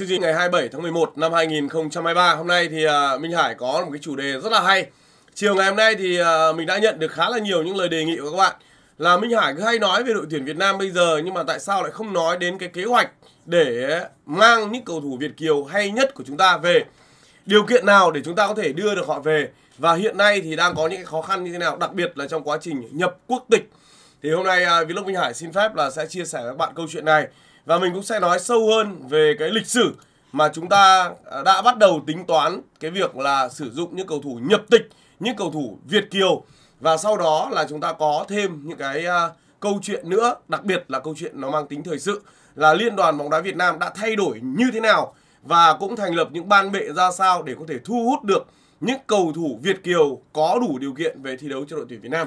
chương trình ngày 27 tháng 11 năm 2023 hôm nay thì uh, Minh Hải có một cái chủ đề rất là hay. Chiều ngày hôm nay thì uh, mình đã nhận được khá là nhiều những lời đề nghị của các bạn là Minh Hải cứ hay nói về đội tuyển Việt Nam bây giờ nhưng mà tại sao lại không nói đến cái kế hoạch để mang những cầu thủ Việt kiều hay nhất của chúng ta về. Điều kiện nào để chúng ta có thể đưa được họ về và hiện nay thì đang có những khó khăn như thế nào đặc biệt là trong quá trình nhập quốc tịch. Thì hôm nay uh, Vlog Minh Hải xin phép là sẽ chia sẻ với các bạn câu chuyện này và mình cũng sẽ nói sâu hơn về cái lịch sử mà chúng ta à, đã bắt đầu tính toán cái việc là sử dụng những cầu thủ nhập tịch, những cầu thủ Việt kiều và sau đó là chúng ta có thêm những cái uh, câu chuyện nữa, đặc biệt là câu chuyện nó mang tính thời sự là Liên đoàn bóng đá Việt Nam đã thay đổi như thế nào và cũng thành lập những ban bệ ra sao để có thể thu hút được những cầu thủ Việt kiều có đủ điều kiện về thi đấu cho đội tuyển Việt Nam.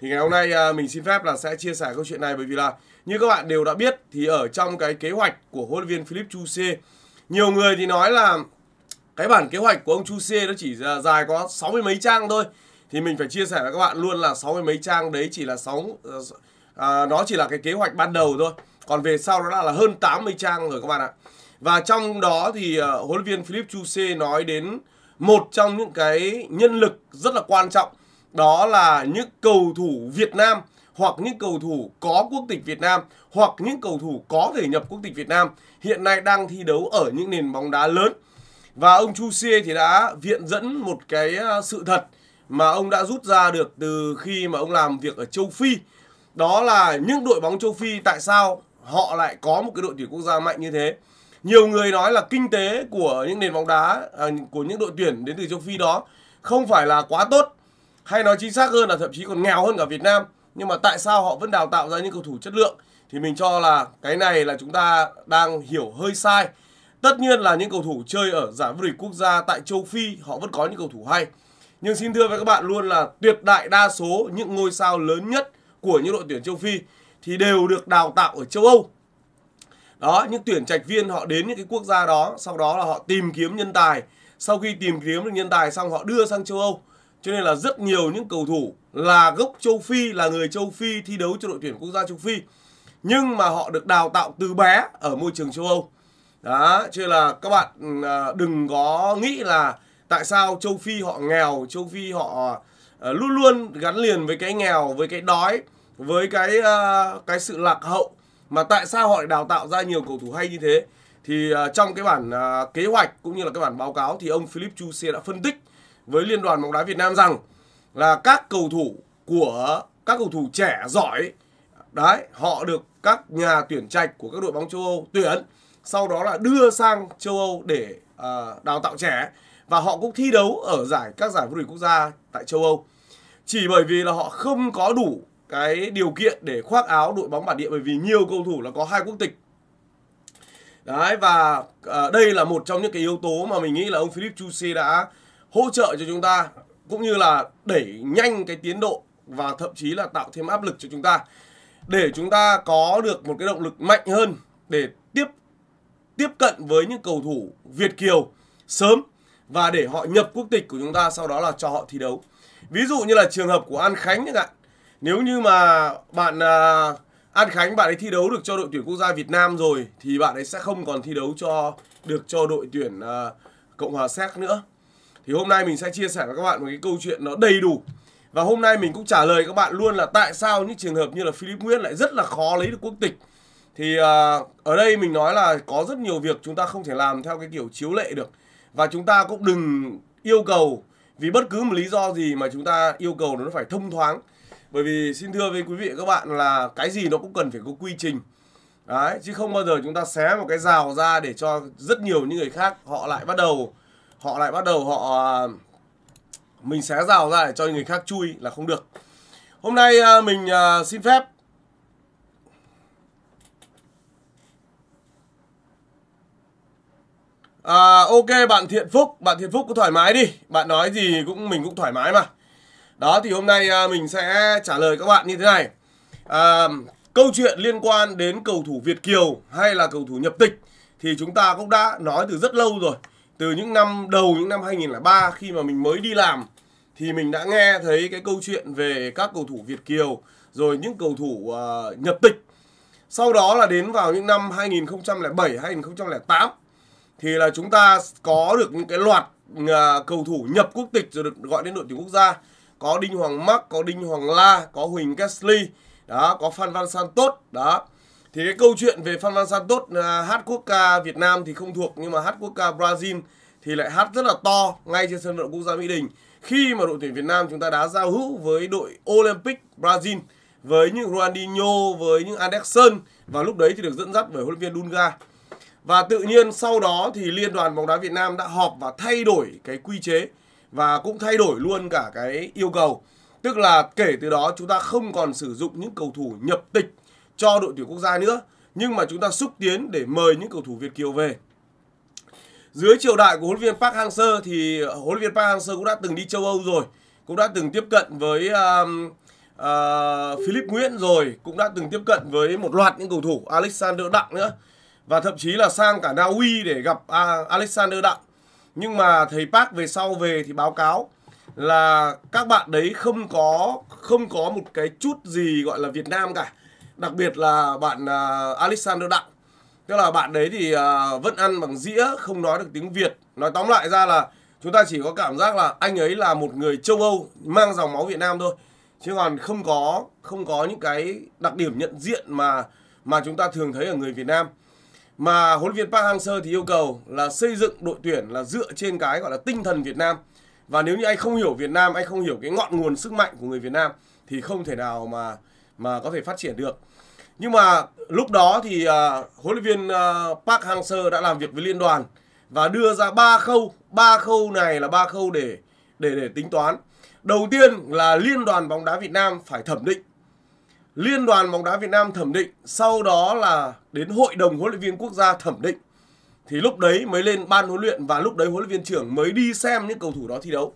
Thì ngày hôm nay uh, mình xin phép là sẽ chia sẻ câu chuyện này bởi vì là như các bạn đều đã biết thì ở trong cái kế hoạch của huấn luyện viên Philip Chu C nhiều người thì nói là cái bản kế hoạch của ông Chu C nó chỉ dài có 60 mấy trang thôi. Thì mình phải chia sẻ với các bạn luôn là 60 mấy trang đấy chỉ là 6 à, nó chỉ là cái kế hoạch ban đầu thôi. Còn về sau nó đã là hơn 80 trang rồi các bạn ạ. Và trong đó thì uh, huấn luyện viên Philip Chu C nói đến một trong những cái nhân lực rất là quan trọng đó là những cầu thủ Việt Nam hoặc những cầu thủ có quốc tịch Việt Nam hoặc những cầu thủ có thể nhập quốc tịch Việt Nam hiện nay đang thi đấu ở những nền bóng đá lớn. Và ông Chu Xie thì đã viện dẫn một cái ờ, sự thật mà ông đã rút ra được từ khi mà ông làm việc ở châu Phi. Đó là những đội bóng châu Phi tại sao họ lại có một cái đội tuyển quốc gia mạnh như thế. Nhiều người nói là kinh tế của những nền bóng đá à, của những đội tuyển đến từ châu Phi đó không phải là quá tốt hay nói chính xác hơn là thậm chí còn nghèo hơn cả Việt Nam nhưng mà tại sao họ vẫn đào tạo ra những cầu thủ chất lượng thì mình cho là cái này là chúng ta đang hiểu hơi sai tất nhiên là những cầu thủ chơi ở giải vô địch quốc gia tại châu phi họ vẫn có những cầu thủ hay nhưng xin thưa với các bạn luôn là tuyệt đại đa số những ngôi sao lớn nhất của những đội tuyển châu phi thì đều được đào tạo ở châu âu đó những tuyển trạch viên họ đến những cái quốc gia đó sau đó là họ tìm kiếm nhân tài sau khi tìm kiếm được nhân tài xong họ đưa sang châu âu cho nên là rất nhiều những cầu thủ là gốc châu Phi, là người châu Phi thi đấu cho đội tuyển quốc gia châu Phi. Nhưng mà họ được đào tạo từ bé ở môi trường châu Âu. Đó, cho nên là các bạn à, đừng có nghĩ là tại sao châu Phi họ nghèo, châu Phi họ à, luôn luôn gắn liền với cái nghèo, với cái đói, với cái à, cái sự lạc hậu mà tại sao họ lại đào tạo ra nhiều cầu thủ hay như thế thì trong cái bản kế hoạch cũng như là cái bản báo cáo thì ông Philip Chu Xie đã phân tích với Liên đoàn bóng đá Việt Nam rằng là các cầu thủ của các cầu thủ trẻ giỏi đấy họ được các nhà tuyển trạch của các đội bóng châu Âu tuyển sau đó là đưa sang châu Âu để uh, đào tạo trẻ và họ cũng thi đấu ở giải các giải vô địch quốc gia tại châu Âu chỉ bởi vì là họ không có đủ cái điều kiện để khoác áo đội bóng bản địa bởi vì nhiều cầu thủ là có hai quốc tịch đấy và uh, đây là một trong những cái yếu tố mà mình nghĩ là ông Philip Chu đã hỗ trợ cho chúng ta cũng như là đẩy nhanh cái tiến độ và thậm chí là tạo thêm áp lực cho chúng ta để chúng ta có được một cái động lực mạnh hơn để tiếp tiếp cận với những cầu thủ Việt kiều sớm và để họ nhập quốc tịch của chúng ta sau đó là cho họ thi đấu. Ví dụ như là trường hợp của An Khánh các bạn Nếu như mà bạn uh, An Khánh bạn ấy thi đấu được cho đội tuyển quốc gia Việt Nam rồi thì bạn ấy sẽ không còn thi đấu cho được cho đội tuyển uh, Cộng hòa Séc nữa thì hôm nay mình sẽ chia sẻ với các bạn một cái câu chuyện nó đầy đủ và hôm nay mình cũng trả lời các bạn luôn là tại sao những trường hợp như là Philip Nguyễn lại rất là khó lấy được quốc tịch thì uh, ở đây mình nói là có rất nhiều việc chúng ta không thể làm theo cái kiểu chiếu lệ được và chúng ta cũng đừng yêu cầu vì bất cứ một lý do gì mà chúng ta yêu cầu nó phải thông thoáng bởi vì xin thưa với quý vị các bạn là cái gì nó cũng cần phải có quy trình đấy chứ không bao giờ chúng ta xé một cái rào ra để cho rất nhiều những người khác họ lại bắt đầu họ lại bắt đầu họ à, mình xé rào ra để cho người khác chui là không được hôm nay à, mình à, xin phép À, ok bạn Thiện Phúc, bạn Thiện Phúc cứ thoải mái đi, bạn nói gì cũng mình cũng thoải mái mà. Đó thì hôm nay mình sẽ trả lời các bạn như thế này. À, câu chuyện liên quan đến cầu thủ Việt kiều hay là cầu thủ nhập tịch thì chúng ta cũng đã nói từ rất lâu rồi từ những năm đầu những năm 2003 khi mà mình mới đi làm thì mình đã nghe thấy cái câu chuyện về các cầu thủ Việt kiều rồi những cầu thủ uh, ờ, nhập tịch. Sau đó là đến vào những năm 2007, 2008 thì là chúng ta có được những cái loạt uh, cầu thủ nhập quốc tịch rồi được gọi đến đội tuyển quốc gia. Có Đinh Hoàng Mắc, có Đinh Hoàng La, có Huỳnh Kessly, đó, có Phan Văn Santos, đó thì cái câu chuyện về Phan Văn Santos à, hát quốc ca Việt Nam thì không thuộc nhưng mà hát quốc ca Brazil thì lại hát rất là to ngay trên sân vận động quốc gia Mỹ Đình khi mà đội tuyển Việt Nam chúng ta đã giao hữu với đội Olympic Brazil với những Ronaldinho với những Anderson và lúc đấy thì được dẫn dắt bởi huấn luyện viên Dunga và tự nhiên sau đó thì liên đoàn bóng đá Việt Nam đã họp và thay đổi cái quy chế và cũng thay đổi luôn cả cái yêu cầu tức là kể từ đó chúng ta không còn sử dụng những cầu thủ nhập tịch cho đội tuyển quốc gia nữa nhưng mà chúng ta xúc tiến để mời những cầu thủ Việt kiều về. Dưới triều đại của huấn luyện viên Park Hang-seo thì huấn luyện viên Park Hang-seo cũng đã từng đi châu Âu rồi, cũng đã từng tiếp cận với uh, uh, Philip Nguyễn rồi, cũng đã từng tiếp cận với một loạt những cầu thủ Alexander Đặng nữa và thậm chí là sang cả Na Uy để gặp à, Alexander Đặng. Nhưng mà thầy Park về sau về thì báo cáo là các bạn đấy không có không có một cái chút gì gọi là Việt Nam cả đặc biệt là bạn uh, Alexander Đặng tức là bạn đấy thì uh, vẫn ăn bằng dĩa không nói được tiếng Việt nói tóm lại ra là chúng ta chỉ có cảm giác là anh ấy là một người châu Âu mang dòng máu Việt Nam thôi chứ còn không có không có những cái đặc điểm nhận diện mà mà chúng ta thường thấy ở người Việt Nam mà huấn luyện viên Park Hang-seo thì yêu cầu là xây dựng đội tuyển là dựa trên cái gọi là tinh thần Việt Nam và nếu như anh không hiểu Việt Nam anh không hiểu cái ngọn nguồn sức mạnh của người Việt Nam thì không thể nào mà mà có thể phát triển được nhưng mà lúc đó thì uh, huấn luyện viên uh, Park Hang-seo đã làm việc với liên đoàn và đưa ra ba khâu, ba khâu này là ba khâu để để để tính toán. Đầu tiên là liên đoàn bóng đá Việt Nam phải thẩm định. Liên đoàn bóng đá Việt Nam thẩm định, sau đó là đến hội đồng huấn luyện viên quốc gia thẩm định. Thì lúc đấy mới lên ban huấn luyện và lúc đấy huấn luyện viên trưởng mới đi xem những cầu thủ đó thi đấu.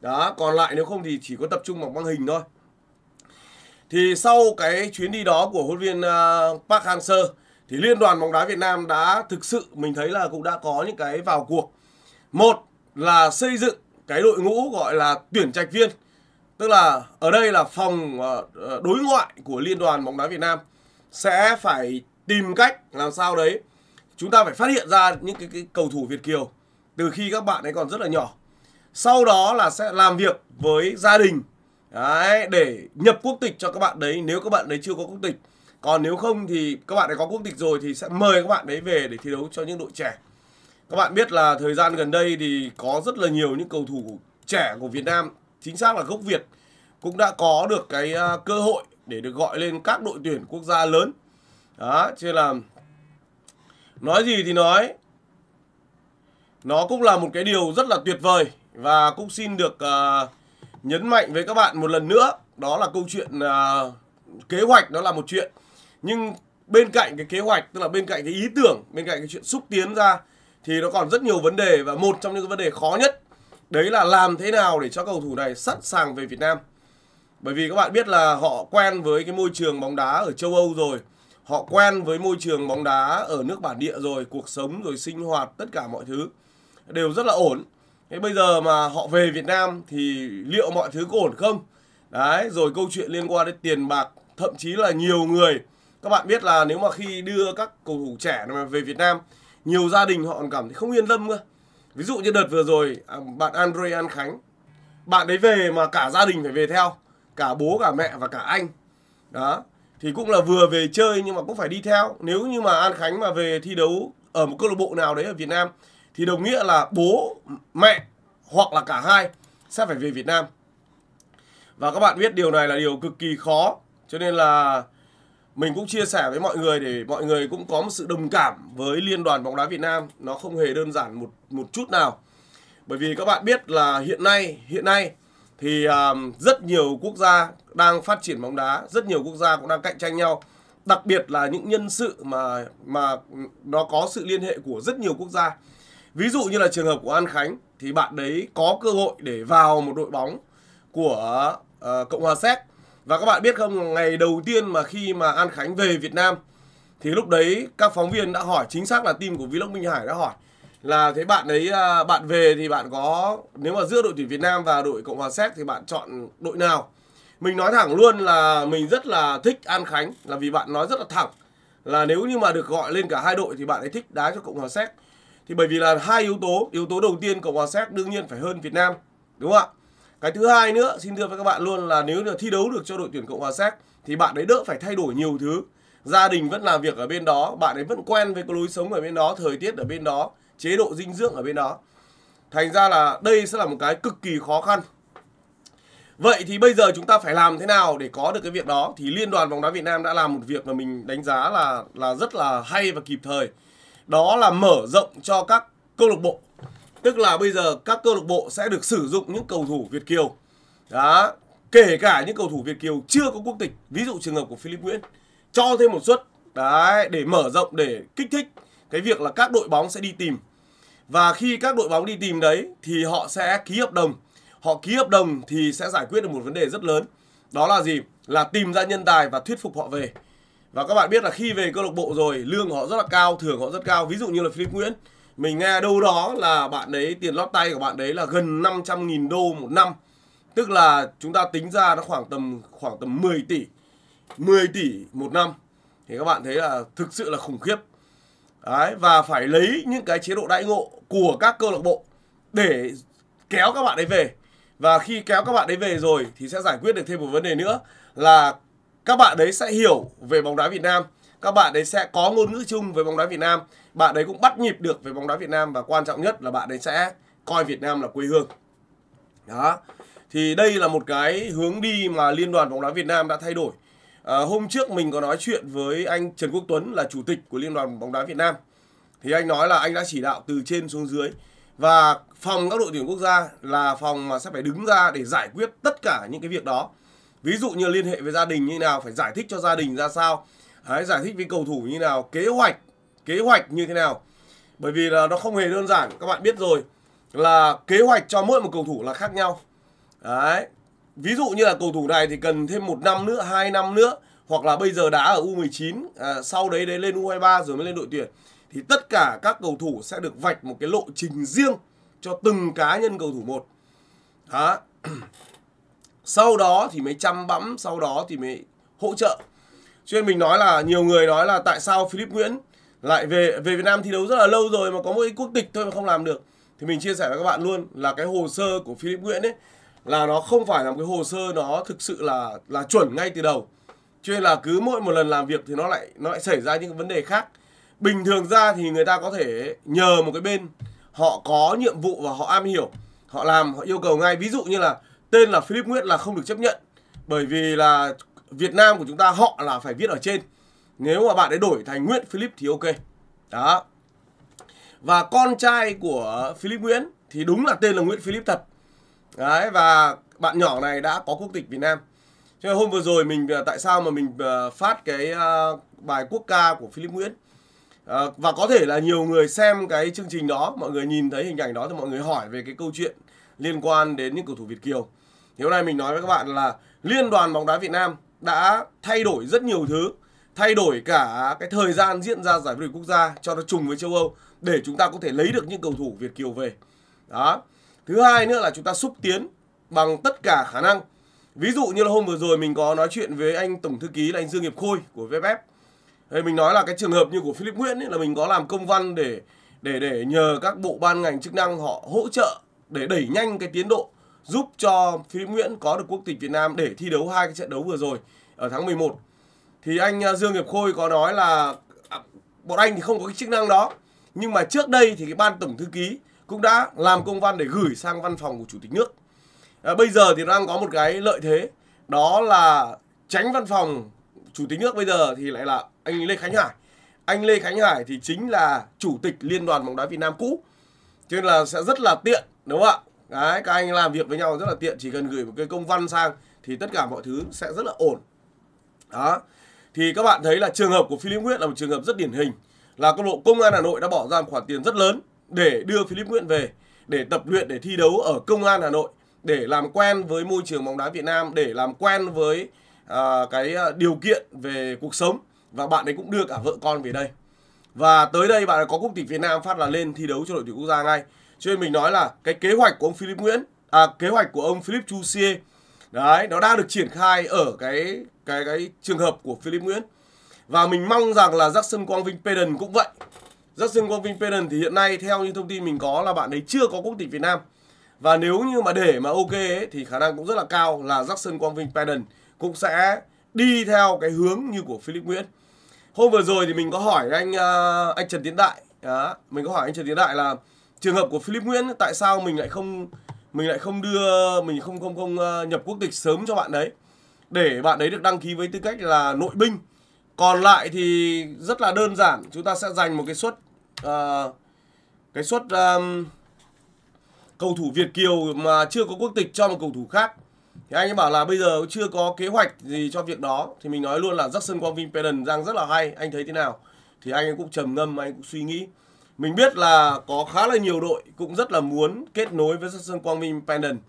Đó, còn lại nếu không thì chỉ có tập trung bằng băng hình thôi. Thì sau cái chuyến đi đó của huấn luyện viên à, Park Hang-seo thì Liên đoàn bóng đá Việt Nam đã thực sự mình thấy là cũng đã có những cái vào cuộc. Một là xây dựng cái đội ngũ gọi là tuyển trạch viên. Tức là ở đây là phòng à, à, đối ngoại của Liên đoàn bóng đá Việt Nam sẽ phải tìm cách làm sao đấy chúng ta phải phát hiện ra những cái, cái cầu thủ Việt kiều từ khi các bạn ấy còn rất là nhỏ. Sau đó là sẽ làm việc với gia đình Đấy, để nhập quốc tịch cho các bạn đấy nếu các bạn đấy chưa có quốc tịch. Còn nếu không thì các bạn đã có quốc tịch rồi thì sẽ mời các bạn đấy về để thi đấu cho những đội trẻ. Các bạn biết là thời gian gần đây thì có rất là nhiều những cầu thủ trẻ của Việt Nam, chính xác là gốc Việt cũng đã có được cái à, cơ hội để được gọi lên các đội tuyển quốc gia lớn. Đó, chứ là nói gì thì nói nó cũng là một cái điều rất là tuyệt vời và cũng xin được uh, nhấn mạnh với các bạn một lần nữa đó là câu chuyện uh, kế hoạch đó là một chuyện nhưng bên cạnh cái kế hoạch tức là bên cạnh cái ý tưởng bên cạnh cái chuyện xúc tiến ra thì nó còn rất nhiều vấn đề và một trong những vấn đề khó nhất đấy là làm thế nào để cho cầu thủ này sẵn sàng về Việt Nam bởi vì các bạn biết là họ quen với cái môi trường bóng đá ở châu Âu rồi họ quen với môi trường bóng đá ở nước bản địa rồi cuộc sống rồi sinh hoạt tất cả mọi thứ đều rất là ổn thế bây giờ mà họ về Việt Nam thì liệu mọi thứ có ổn không đấy rồi câu chuyện liên quan đến tiền bạc thậm chí là nhiều người các bạn biết là nếu mà khi đưa các cầu thủ trẻ mà về Việt Nam nhiều gia đình họ còn cảm thấy không yên tâm cơ ví dụ như đợt vừa rồi à, bạn Andre An Khánh bạn đấy về mà cả gia đình phải về theo cả bố cả mẹ và cả anh đó thì cũng là vừa về chơi nhưng mà cũng phải đi theo nếu như mà An Khánh mà về thi đấu ở một câu lạc bộ nào đấy ở Việt Nam thì đồng nghĩa là bố, mẹ hoặc là cả hai sẽ phải về Việt Nam. Và các bạn biết điều này là điều cực kỳ khó, cho nên là mình cũng chia sẻ với mọi người để mọi người cũng có một sự đồng cảm với Liên đoàn bóng đá Việt Nam, nó không hề đơn giản một một chút nào. Bởi vì các bạn biết là hiện nay hiện nay thì um, rất nhiều quốc gia đang phát triển bóng đá, rất nhiều quốc gia cũng đang cạnh tranh nhau. Đặc biệt là những nhân sự mà mà nó có sự liên hệ của rất nhiều quốc gia Ví dụ như là trường hợp của An Khánh thì bạn đấy có cơ hội để vào một đội bóng của uh, Cộng hòa Séc. Và các bạn biết không, ngày đầu tiên mà khi mà An Khánh về Việt Nam thì lúc đấy các phóng viên đã hỏi chính xác là team của Vlog Minh Hải đã hỏi là thế bạn ấy à, bạn về thì bạn có nếu mà giữa đội tuyển Việt Nam và đội Cộng hòa Séc thì bạn chọn đội nào? Mình nói thẳng luôn là mình rất là thích An Khánh là vì bạn nói rất là thẳng là nếu như mà được gọi lên cả hai đội thì bạn ấy thích đá cho Cộng hòa Séc thì bởi vì là hai yếu tố yếu tố đầu tiên cộng hòa séc đương nhiên phải hơn việt nam đúng không ạ cái thứ hai nữa xin thưa với các bạn luôn là nếu được thi đấu được cho đội tuyển cộng hòa séc thì bạn ấy đỡ phải thay đổi nhiều thứ gia đình vẫn làm việc ở bên đó bạn ấy vẫn quen với cái lối sống ở bên đó thời tiết ở bên đó chế độ dinh dưỡng ở bên đó thành ra là đây sẽ là một cái cực kỳ khó khăn Vậy thì bây giờ chúng ta phải làm thế nào để có được cái việc đó thì Liên đoàn bóng đá Việt Nam đã làm một việc mà mình đánh giá là là rất là hay và kịp thời đó là mở rộng cho các câu lạc bộ tức là bây giờ các câu lạc bộ sẽ được sử dụng những cầu thủ Việt kiều đó kể cả những cầu thủ Việt kiều chưa có quốc tịch ví dụ trường hợp của Philip Nguyễn cho thêm một suất đấy để mở rộng để kích thích cái việc là các đội bóng sẽ đi tìm và khi các đội bóng đi tìm đấy thì họ sẽ ký hợp đồng họ ký hợp đồng thì sẽ giải quyết được một vấn đề rất lớn đó là gì là tìm ra nhân tài và thuyết phục họ về và các bạn biết là khi về câu lạc bộ rồi, lương họ rất là cao, thưởng họ rất cao. Ví dụ như là Philip Nguyễn, mình nghe đâu đó là bạn đấy tiền lót tay của bạn đấy là gần 500.000 đô một năm. Tức là chúng ta tính ra nó khoảng tầm khoảng tầm 10 tỷ. 10 tỷ một năm. Thì các bạn thấy là thực sự là khủng khiếp. Đấy, và phải lấy những cái chế độ đãi ngộ của các câu lạc bộ để kéo các bạn ấy về. Và khi kéo các bạn ấy về rồi thì sẽ giải quyết được thêm một vấn đề nữa là các bạn đấy sẽ hiểu về bóng đá Việt Nam các bạn đấy sẽ có ngôn ngữ chung với bóng đá Việt Nam bạn đấy cũng bắt nhịp được với bóng đá Việt Nam và quan trọng nhất là bạn đấy sẽ coi Việt Nam là quê hương đó thì đây là một cái hướng đi mà liên đoàn bóng đá Việt Nam đã thay đổi à, hôm trước mình có nói chuyện với anh Trần Quốc Tuấn là chủ tịch của liên đoàn bóng đá Việt Nam thì anh nói là anh đã chỉ đạo từ trên xuống dưới và phòng các đội tuyển quốc gia là phòng mà sẽ phải đứng ra để giải quyết tất cả những cái việc đó ví dụ như liên hệ với gia đình như nào phải giải thích cho gia đình ra sao Đấy, giải thích với cầu thủ như nào kế hoạch kế hoạch như thế nào bởi vì là nó không hề đơn giản các bạn biết rồi là kế hoạch cho mỗi một cầu thủ là khác nhau đấy ví dụ như là cầu thủ này thì cần thêm một năm nữa hai năm nữa hoặc là bây giờ đá ở U19 à, sau đấy đấy lên U23 rồi mới lên đội tuyển thì tất cả các cầu thủ sẽ được vạch một cái lộ trình riêng cho từng cá nhân cầu thủ một đó sau đó thì mới chăm bẵm sau đó thì mới hỗ trợ cho nên mình nói là nhiều người nói là tại sao Philip Nguyễn lại về về Việt Nam thi đấu rất là lâu rồi mà có một cái quốc tịch thôi mà không làm được thì mình chia sẻ với các bạn luôn là cái hồ sơ của Philip Nguyễn ấy là nó không phải là một cái hồ sơ nó thực sự là là chuẩn ngay từ đầu cho nên là cứ mỗi một lần làm việc thì nó lại nó lại xảy ra những vấn đề khác bình thường ra thì người ta có thể nhờ một cái bên họ có nhiệm vụ và họ am hiểu họ làm họ yêu cầu ngay ví dụ như là tên là Philip Nguyễn là không được chấp nhận bởi vì là Việt Nam của chúng ta họ là phải viết ở trên nếu mà bạn ấy đổi thành Nguyễn Philip thì ok đó và con trai của Philip Nguyễn thì đúng là tên là Nguyễn Philip thật đấy và bạn nhỏ này đã có quốc tịch Việt Nam cho nên hôm vừa rồi mình à, tại sao mà mình à, phát cái à, bài quốc ca của Philip Nguyễn và có thể là nhiều người xem cái chương trình đó mọi người nhìn thấy hình ảnh đó thì mọi người hỏi về cái câu chuyện liên quan đến những cầu thủ Việt kiều thì hôm nay mình nói với các bạn là liên đoàn bóng đá Việt Nam đã thay đổi rất nhiều thứ thay đổi cả cái thời gian diễn ra giải vô địch quốc gia cho nó trùng với châu Âu để chúng ta có thể lấy được những cầu thủ Việt kiều về đó thứ hai nữa là chúng ta xúc tiến bằng tất cả khả năng ví dụ như là hôm vừa rồi mình có nói chuyện với anh tổng thư ký là anh Dương Nghiệp Khôi của VFF thì mình nói là cái trường hợp như của Philip Nguyễn ấy, là mình có làm công văn để để để nhờ các bộ ban ngành chức năng họ hỗ trợ để đẩy nhanh cái tiến độ giúp cho Philip Nguyễn có được quốc tịch Việt Nam để thi đấu hai cái trận đấu vừa rồi ở tháng 11. Thì anh à, Dương Nghiệp Khôi có nói là à, bọn anh thì không có cái chức năng đó. Nhưng mà trước đây thì cái ban tổng thư ký cũng đã làm công văn để gửi sang văn phòng của chủ tịch nước. À, bây giờ thì đang có một cái lợi thế đó là tránh văn phòng chủ tịch nước bây giờ thì lại là anh Lê Khánh Hải. Anh Lê Khánh Hải thì chính là chủ tịch Liên đoàn bóng đá Việt Nam cũ. Cho nên là sẽ rất là tiện đúng không ạ? Đấy, các anh làm việc với nhau rất là tiện, chỉ cần gửi một cái công văn sang thì tất cả mọi thứ sẽ rất là ổn. Đó. Thì các bạn thấy là trường hợp của Philip Nguyễn là một trường hợp rất điển hình là câu lạc Công an Hà Nội đã bỏ ra một khoản tiền rất lớn để đưa Philip Nguyễn về để tập luyện để thi đấu ở Công an Hà Nội để làm quen với môi trường bóng đá Việt Nam để làm quen với à, cái à, điều kiện về cuộc sống và bạn ấy cũng đưa cả vợ con về đây và tới đây bạn có quốc tịch Việt Nam phát là lên thi đấu cho đội tuyển quốc gia ngay cho nên mình nói là cái kế hoạch của ông Philip Nguyễn à kế hoạch của ông Philip Chusier đấy nó đang được triển khai ở cái cái cái trường hợp của Philip Nguyễn và mình mong rằng là Jackson Quang Vinh Peden cũng vậy Jackson Quang Vinh Peden thì hiện nay theo như thông tin mình có là bạn ấy chưa có quốc tịch Việt Nam và nếu như mà để mà ok ấy, thì khả năng cũng rất là cao là Jackson Quang Vinh Peden cũng sẽ đi theo cái hướng như của Philip Nguyễn hôm vừa rồi thì mình có hỏi anh à, anh Trần Tiến Đại đó, mình có hỏi anh Trần Tiến Đại là trường hợp của Philip Nguyễn tại sao mình lại không mình lại không đưa mình không không không ờ, nhập quốc tịch sớm cho bạn đấy để bạn ấy được đăng ký với tư cách là nội binh còn lại thì rất là đơn giản chúng ta sẽ dành một cái suất uh, cái suất um, cầu thủ Việt kiều mà chưa có quốc tịch cho một cầu thủ khác thì anh ấy bảo là bây giờ chưa có kế hoạch gì cho việc đó thì mình nói luôn là Jackson Quang Vinh Pedon đang rất là hay anh thấy thế nào thì anh ấy cũng trầm ngâm anh ấy cũng suy nghĩ mình biết là có khá là nhiều đội cũng rất là muốn kết nối với Jackson Quang Minh Pendant.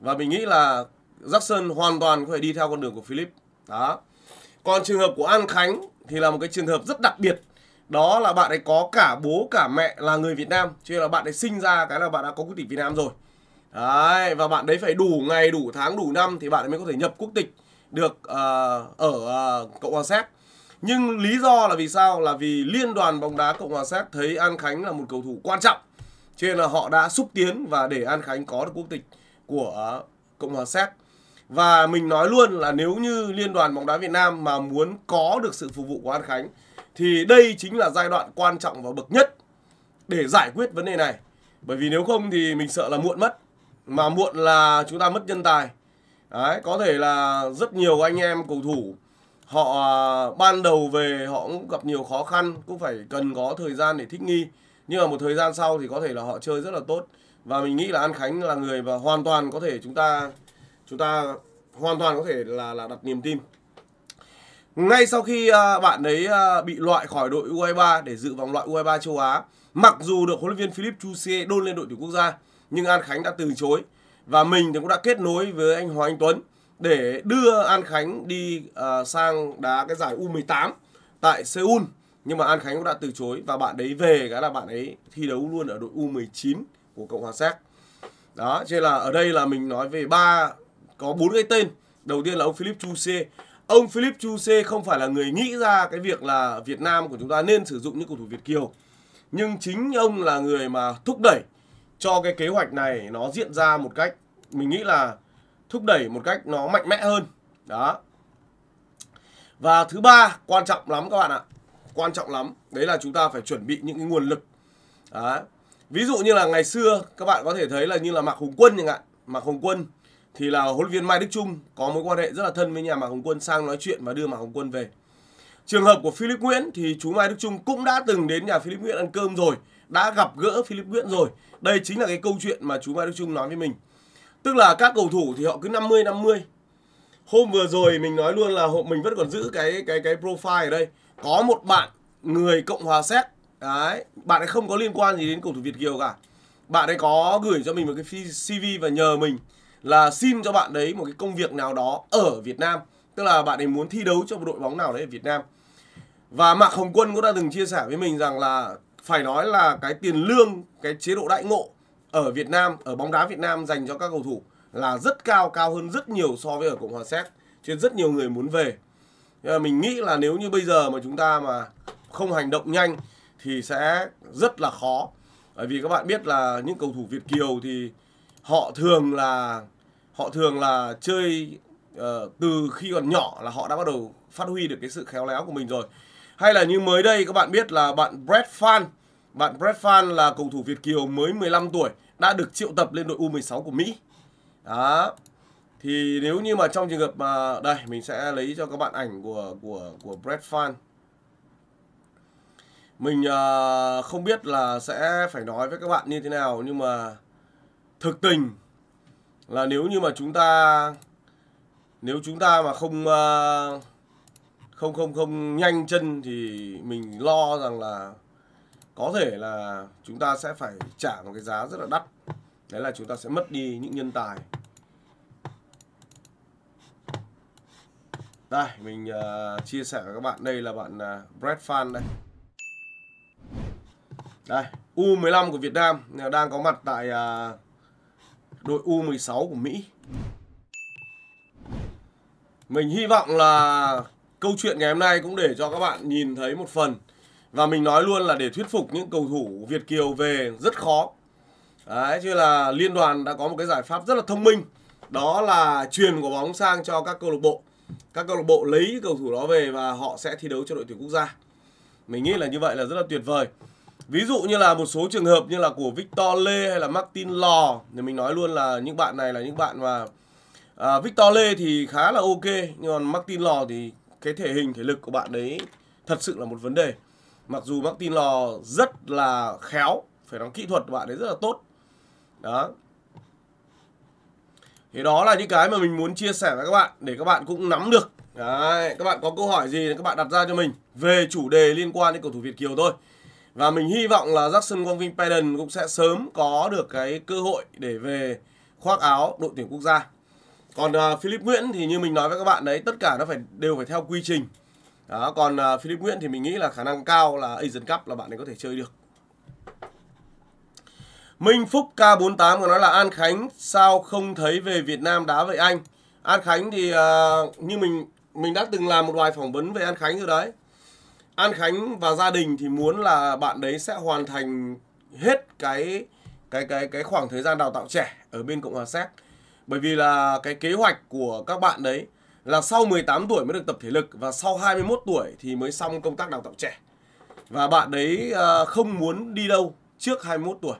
Và mình nghĩ là Jackson hoàn toàn có thể đi theo con đường của Philip. Đó. Còn trường hợp của An Khánh thì là một cái trường hợp rất đặc biệt. Đó là bạn ấy có cả bố cả mẹ là người Việt Nam. Cho là bạn ấy sinh ra cái là bạn đã có quốc tịch Việt Nam rồi. Đấy, và bạn đấy phải đủ ngày, đủ tháng, đủ năm thì bạn ấy mới có thể nhập quốc tịch được uh, ở uh, Cộng hòa Séc nhưng lý do là vì sao là vì liên đoàn bóng đá cộng hòa séc thấy an khánh là một cầu thủ quan trọng cho nên là họ đã xúc tiến và để an khánh có được quốc tịch của cộng hòa séc và mình nói luôn là nếu như liên đoàn bóng đá việt nam mà muốn có được sự phục vụ của an khánh thì đây chính là giai đoạn quan trọng và bậc nhất để giải quyết vấn đề này bởi vì nếu không thì mình sợ là muộn mất mà muộn là chúng ta mất nhân tài Đấy, có thể là rất nhiều anh em cầu thủ họ à, ban đầu về họ cũng gặp nhiều khó khăn cũng phải cần có thời gian để thích nghi nhưng mà một thời gian sau thì có thể là họ chơi rất là tốt và mình nghĩ là An Khánh là người và hoàn toàn có thể chúng ta chúng ta hoàn toàn có thể là là đặt niềm tin ngay sau khi à, bạn ấy à, bị loại khỏi đội U23 để dự vòng loại U23 châu Á mặc dù được huấn luyện viên Philip Chusie đôn lên đội tuyển quốc gia nhưng An Khánh đã từ chối và mình thì cũng đã kết nối với anh Hoàng Anh Tuấn để đưa An Khánh đi uh, sang đá cái giải U18 tại Seoul nhưng mà An Khánh cũng đã từ chối và bạn đấy về cái là bạn ấy thi đấu luôn ở đội U19 của Cộng hòa Séc. Đó, cho nên là ở đây là mình nói về ba có bốn cái tên. Đầu tiên là ông Philip Chu Chuse. Ông Philip Chu Chuse không phải là người nghĩ ra cái việc là Việt Nam của chúng ta nên sử dụng những cầu thủ Việt kiều. Nhưng chính ông là người mà thúc đẩy cho cái kế hoạch này nó diễn ra một cách mình nghĩ là thúc đẩy một cách nó mạnh mẽ hơn đó và thứ ba quan trọng lắm các bạn ạ quan trọng lắm đấy là chúng ta phải chuẩn bị những cái nguồn lực đó. ví dụ như là ngày xưa các bạn có thể thấy là như là mạc hùng quân chẳng hạn mạc hùng quân thì là huấn luyện viên mai đức trung có mối quan hệ rất là thân với nhà mạc hùng quân sang nói chuyện và đưa mạc hùng quân về trường hợp của philip nguyễn thì chú mai đức trung cũng đã từng đến nhà philip nguyễn ăn cơm rồi đã gặp gỡ philip nguyễn rồi đây chính là cái câu chuyện mà chú mai đức trung nói với mình Tức là các cầu thủ thì họ cứ 50 50. Hôm vừa rồi mình nói luôn là mình vẫn còn giữ cái cái cái profile ở đây. Có một bạn người Cộng hòa Séc. Đấy, bạn ấy không có liên quan gì đến cầu thủ Việt kiều cả. Bạn ấy có gửi cho mình một cái CV và nhờ mình là xin cho bạn đấy một cái công việc nào đó ở Việt Nam. Tức là bạn ấy muốn thi đấu cho một đội bóng nào đấy ở Việt Nam. Và Mạc Hồng Quân cũng đã từng chia sẻ với mình rằng là phải nói là cái tiền lương, cái chế độ đại ngộ ở Việt Nam ở bóng đá Việt Nam dành cho các cầu thủ là rất cao cao hơn rất nhiều so với ở Cộng hòa Séc cho nên rất nhiều người muốn về mình nghĩ là nếu như bây giờ mà chúng ta mà không hành động nhanh thì sẽ rất là khó bởi vì các bạn biết là những cầu thủ Việt kiều thì họ thường là họ thường là chơi uh, từ khi còn nhỏ là họ đã bắt đầu phát huy được cái sự khéo léo của mình rồi hay là như mới đây các bạn biết là bạn Brad Fan bạn Brad là cầu thủ Việt Kiều mới 15 tuổi đã được triệu tập lên đội U16 của Mỹ. Đó. Thì nếu như mà trong trường hợp mà đây mình sẽ lấy cho các bạn ảnh của của của Brad Fan. Mình uh, không biết là sẽ phải nói với các bạn như thế nào nhưng mà thực tình là nếu như mà chúng ta nếu chúng ta mà không uh, không không không nhanh chân thì mình lo rằng là có thể là chúng ta sẽ phải trả một cái giá rất là đắt đấy là chúng ta sẽ mất đi những nhân tài đây mình uh, chia sẻ với các bạn đây là bạn uh, ờ, Brad Fan đây đây U15 của Việt Nam đang có mặt tại uh, đội U16 của Mỹ mình hy vọng là câu chuyện ngày hôm nay cũng để cho các bạn nhìn thấy một phần và mình nói luôn là để thuyết phục những cầu thủ Việt kiều về rất khó đấy chứ là liên đoàn đã có một cái giải pháp rất là thông minh đó là truyền quả bóng sang cho các câu lạc bộ các câu lạc bộ lấy cầu thủ đó về và họ sẽ thi đấu cho đội tuyển quốc gia mình nghĩ là như vậy là rất là tuyệt vời ví dụ như là một số trường hợp như là của Victor Lê hay là Martin Lò thì mình nói luôn là những bạn này là những bạn mà à, Victor Lê thì khá là ok nhưng còn Martin Lò thì cái thể hình thể lực của bạn đấy thật sự là một vấn đề mặc dù Martin Lò rất là khéo phải nói kỹ thuật của bạn ấy rất là tốt đó thì đó là những cái mà mình muốn chia sẻ với các bạn để các bạn cũng nắm được Đấy, các bạn có câu hỏi gì thì các bạn đặt ra cho mình về chủ đề liên quan đến cầu thủ Việt Kiều thôi. Và mình hy vọng là Jackson Quang Vinh Payton cũng sẽ sớm có được cái cơ hội để về khoác áo đội tuyển quốc gia. Còn uh, Philip Nguyễn thì như mình nói với các bạn đấy, tất cả nó phải đều phải theo quy trình đó còn uh, Philip Nguyễn thì mình nghĩ là khả năng cao là Asian Cup là bạn ấy có thể chơi được Minh Phúc K48 có nói là An Khánh sao không thấy về Việt Nam đá với anh An Khánh thì uh, như mình mình đã từng làm một vài phỏng vấn về An Khánh rồi đấy An Khánh và gia đình thì muốn là bạn đấy sẽ hoàn thành hết cái cái cái cái khoảng thời gian đào tạo trẻ ở bên Cộng hòa Séc bởi vì là cái kế hoạch của các bạn đấy là sau 18 tuổi mới được tập thể lực và sau 21 tuổi thì mới xong công tác đào tạo trẻ. Và bạn đấy ờ, không muốn đi đâu trước 21 tuổi.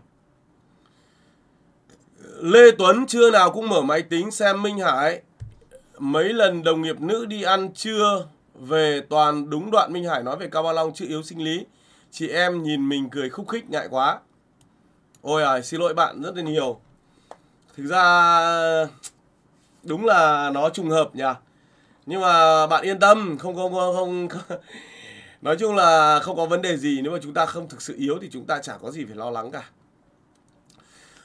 Lê Tuấn trưa nào cũng mở máy tính xem Minh Hải. Mấy lần đồng nghiệp nữ đi ăn trưa về toàn đúng đoạn Minh Hải nói về Cao Ba Long chữ yếu sinh lý. Chị em nhìn mình cười khúc khích ngại quá. Ôi à, xin lỗi bạn rất là nhiều. Thực ra đúng là nó trùng hợp nhỉ nhưng mà bạn yên tâm không không không, không nói chung là không có vấn đề gì nếu mà chúng ta không thực sự yếu thì chúng ta chả có gì phải lo lắng cả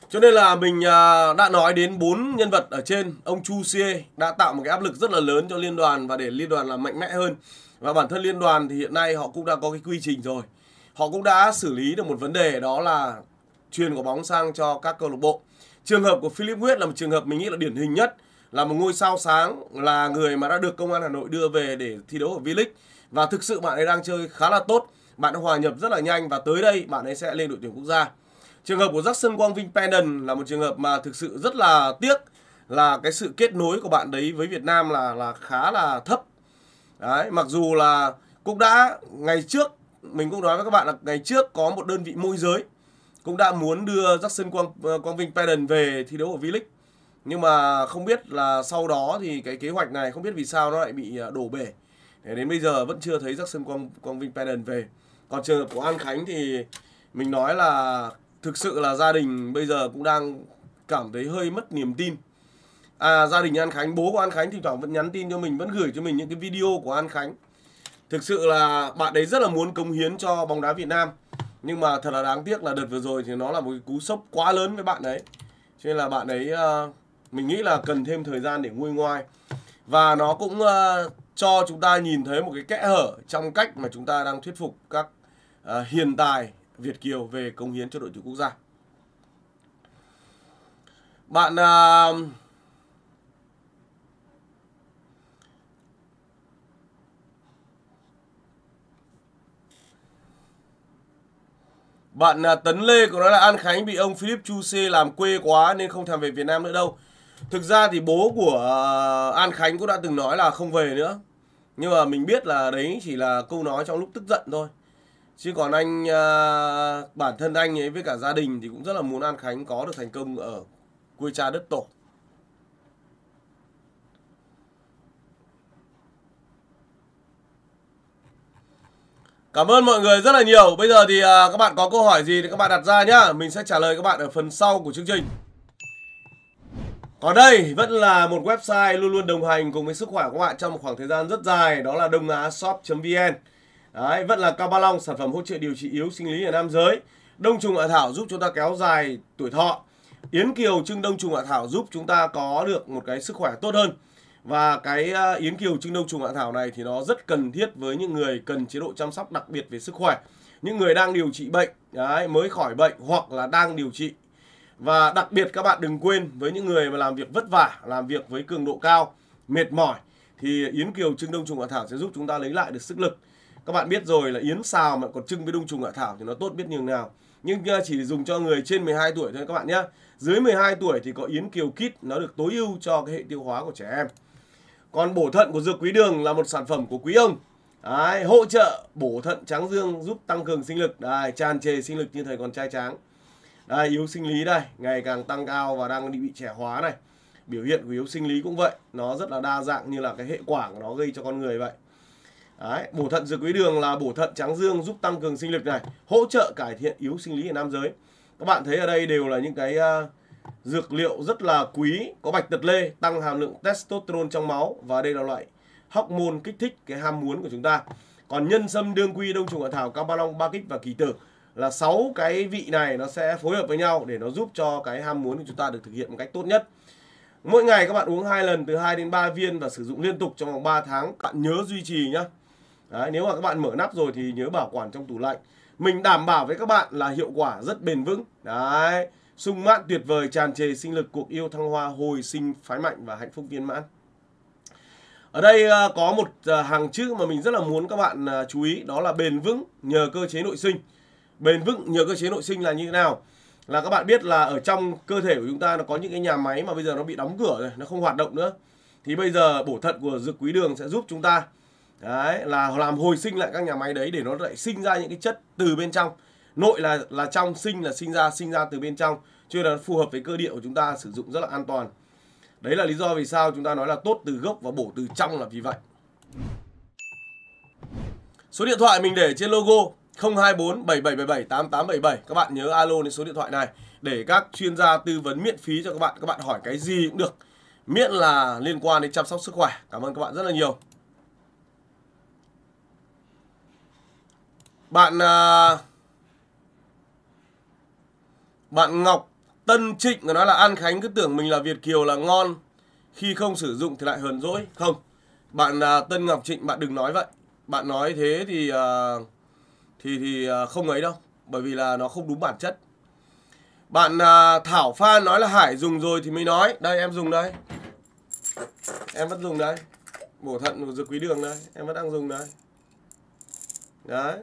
cho nên là mình à, đã nói đến bốn nhân vật ở trên ông Chu Xie đã tạo một cái áp lực rất là lớn cho liên đoàn và để liên đoàn làm mạnh mẽ hơn và bản thân liên đoàn thì hiện nay họ cũng đã có cái quy trình rồi họ cũng đã xử lý được một vấn đề đó là truyền quả bóng sang cho các câu lạc bộ trường hợp của Philip Nguyễn là một trường hợp mình nghĩ là điển hình nhất là một ngôi sao sáng là người mà đã được công an Hà Nội đưa về để thi đấu ở V-League và thực sự bạn ấy đang chơi khá là tốt bạn hòa nhập rất là nhanh và tới đây bạn ấy sẽ lên đội tuyển quốc gia trường hợp của Jackson Quang Vinh Pendon là một trường hợp mà thực sự rất là tiếc là cái sự kết nối của bạn đấy với Việt Nam là là khá là thấp đấy mặc dù là cũng đã ngày trước mình cũng nói với các bạn là ngày trước có một đơn vị môi giới cũng đã muốn đưa Jackson Quang Quang Vinh Pendon về thi đấu ở V-League nhưng mà không biết là sau đó thì cái kế hoạch này không biết vì sao nó lại bị ờ, đổ bể để đến bây giờ vẫn chưa thấy Jackson Quang, Quang Vinh Pennant về còn trường hợp của An Khánh thì mình nói là thực sự là gia đình bây giờ cũng đang cảm thấy hơi mất niềm tin à gia đình An Khánh bố của An Khánh thì thoảng vẫn nhắn tin cho mình vẫn gửi cho mình những cái video của An Khánh thực sự là bạn đấy rất là muốn cống hiến cho bóng đá Việt Nam nhưng mà thật là đáng tiếc là đợt vừa rồi thì nó là một cái cú sốc quá lớn với bạn đấy cho nên là bạn ấy uh, mình nghĩ là cần thêm thời gian để nguôi ngoai và nó cũng uh, cho chúng ta nhìn thấy một cái kẽ hở trong cách mà chúng ta đang thuyết phục các uh, hiền tài Việt kiều về công hiến cho đội tuyển quốc gia. Bạn uh, Bạn Tấn Lê có nói là An Khánh bị ông Philip Chu c làm quê quá nên không thèm về Việt Nam nữa đâu. Thực ra thì bố của ờ, An Khánh cũng đã từng nói là không về nữa. Nhưng mà mình biết là đấy chỉ là câu nói trong lúc tức giận thôi. Chứ còn anh, ờ, bản thân anh ấy với cả gia đình thì cũng rất là muốn An Khánh có được thành công ở quê cha đất tổ. Cảm ơn mọi người rất là nhiều. Bây giờ thì ờ, các bạn có câu hỏi gì thì các bạn đặt ra nhá. Mình sẽ trả lời các bạn ở phần sau của chương trình. Còn đây vẫn là một website luôn luôn đồng hành cùng với sức khỏe của các bạn trong một khoảng thời gian rất dài đó là đông á shop.vn. Đấy, vẫn là cao ba long sản phẩm hỗ trợ điều trị yếu sinh lý ở nam giới. Đông trùng hạ thảo giúp chúng ta kéo dài tuổi thọ. Yến kiều trưng đông trùng hạ thảo giúp chúng ta có được một cái sức khỏe tốt hơn. Và cái à, yến kiều trưng đông trùng hạ thảo này thì nó rất cần thiết với những người cần chế độ chăm sóc đặc biệt về sức khỏe. Những người đang điều trị bệnh, đấy, mới khỏi bệnh hoặc là đang điều trị và đặc biệt các bạn đừng quên với những người mà làm việc vất vả, làm việc với cường độ cao, mệt mỏi thì yến kiều trưng đông trùng hạ thảo sẽ giúp chúng ta lấy lại được sức lực. Các bạn biết rồi là yến xào mà còn trưng với đông trùng hạ thảo thì nó tốt biết nhường nào. Nhưng à, chỉ dùng cho người trên 12 tuổi thôi các bạn nhé. Dưới 12 tuổi thì có yến kiều kit nó được tối ưu cho cái hệ tiêu hóa của trẻ em. Còn bổ thận của dược quý đường là một sản phẩm của quý ông. Đấy, hỗ trợ bổ thận trắng dương giúp tăng cường sinh lực, Đấy, tràn trề sinh lực như thời còn trai tráng đây, yếu sinh lý đây ngày càng tăng cao và đang bị trẻ hóa này biểu hiện của yếu sinh lý cũng vậy nó rất là đa dạng như là cái hệ quả của nó gây cho con người vậy Đấy, bổ thận dược quý đường là bổ thận trắng dương giúp tăng cường sinh lực này hỗ trợ cải thiện yếu sinh lý ở nam giới các bạn thấy ở đây đều là những cái uh, dược liệu rất là quý có bạch tật lê tăng hàm lượng testosterone trong máu và đây là loại hormone kích thích cái ham muốn của chúng ta còn nhân sâm đương quy đông trùng hạ thảo cao ba long ba kích và kỳ tử là sáu cái vị này nó sẽ phối hợp với nhau để nó giúp cho cái ham muốn của chúng ta được thực hiện một cách tốt nhất. Mỗi ngày các bạn uống hai lần từ 2 đến 3 viên và sử dụng liên tục trong vòng 3 tháng. bạn nhớ duy trì nhá. Đấy, nếu mà các bạn mở nắp rồi thì nhớ bảo quản trong tủ lạnh. Mình đảm bảo với các bạn là hiệu quả rất bền vững. Đấy, sung mãn tuyệt vời, tràn trề sinh lực, cuộc yêu thăng hoa, hồi sinh phái mạnh và hạnh phúc viên mãn. Ở đây ờ, có một ờ, hàng chữ mà mình rất là muốn các bạn ờ, chú ý đó là bền vững nhờ cơ chế nội sinh bền vững nhờ cơ chế nội sinh là như thế nào là các bạn biết là ở trong cơ thể của chúng ta nó có những cái nhà máy mà bây giờ nó bị đóng cửa rồi nó không hoạt động nữa thì bây giờ bổ thận của dược quý đường sẽ giúp chúng ta đấy là làm hồi sinh lại các nhà máy đấy để nó lại sinh ra những cái chất từ bên trong nội là là trong sinh là sinh ra sinh ra từ bên trong chưa là phù hợp với cơ địa của chúng ta sử dụng rất là an toàn đấy là lý do vì sao chúng ta nói là tốt từ gốc và bổ từ trong là vì vậy số điện thoại mình để trên logo 024 7777 8877 các bạn nhớ alo đến số điện thoại này để các chuyên gia tư vấn miễn phí cho các bạn các bạn hỏi cái gì cũng được miễn là liên quan đến chăm sóc sức khỏe cảm ơn các bạn rất là nhiều bạn à, bạn Ngọc Tân Trịnh nói là An Khánh cứ tưởng mình là Việt kiều là ngon khi không sử dụng thì lại hờn dỗi không bạn à, Tân Ngọc Trịnh bạn đừng nói vậy bạn nói thế thì uh, thì thì à, không ấy đâu bởi vì là nó không đúng bản chất bạn à, Thảo Phan nói là Hải dùng rồi thì mới nói đây em dùng đây em vẫn dùng đây bổ thận dược quý đường đây em vẫn đang dùng đây đấy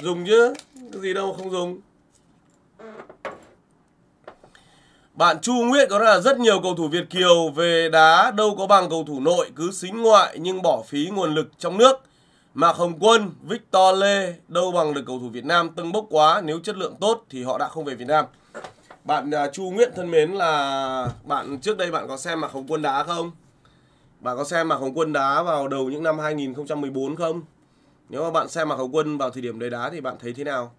dùng chứ cái gì đâu không dùng bạn Chu Nguyễn có là rất nhiều cầu thủ Việt Kiều về đá đâu có bằng cầu thủ nội cứ xính ngoại nhưng bỏ phí nguồn lực trong nước. Mà Hồng Quân, Victor Lê đâu bằng được cầu thủ Việt Nam tâng bốc quá, nếu chất lượng tốt thì họ đã không về Việt Nam. Bạn uh, Chu Nguyễn thân mến là bạn trước đây bạn có xem mà Hồng Quân đá không? Bạn có xem mà Hồng Quân đá vào đầu những năm 2014 không? Nếu mà bạn xem mà Hồng Quân vào thời điểm đấy đá thì bạn thấy thế nào?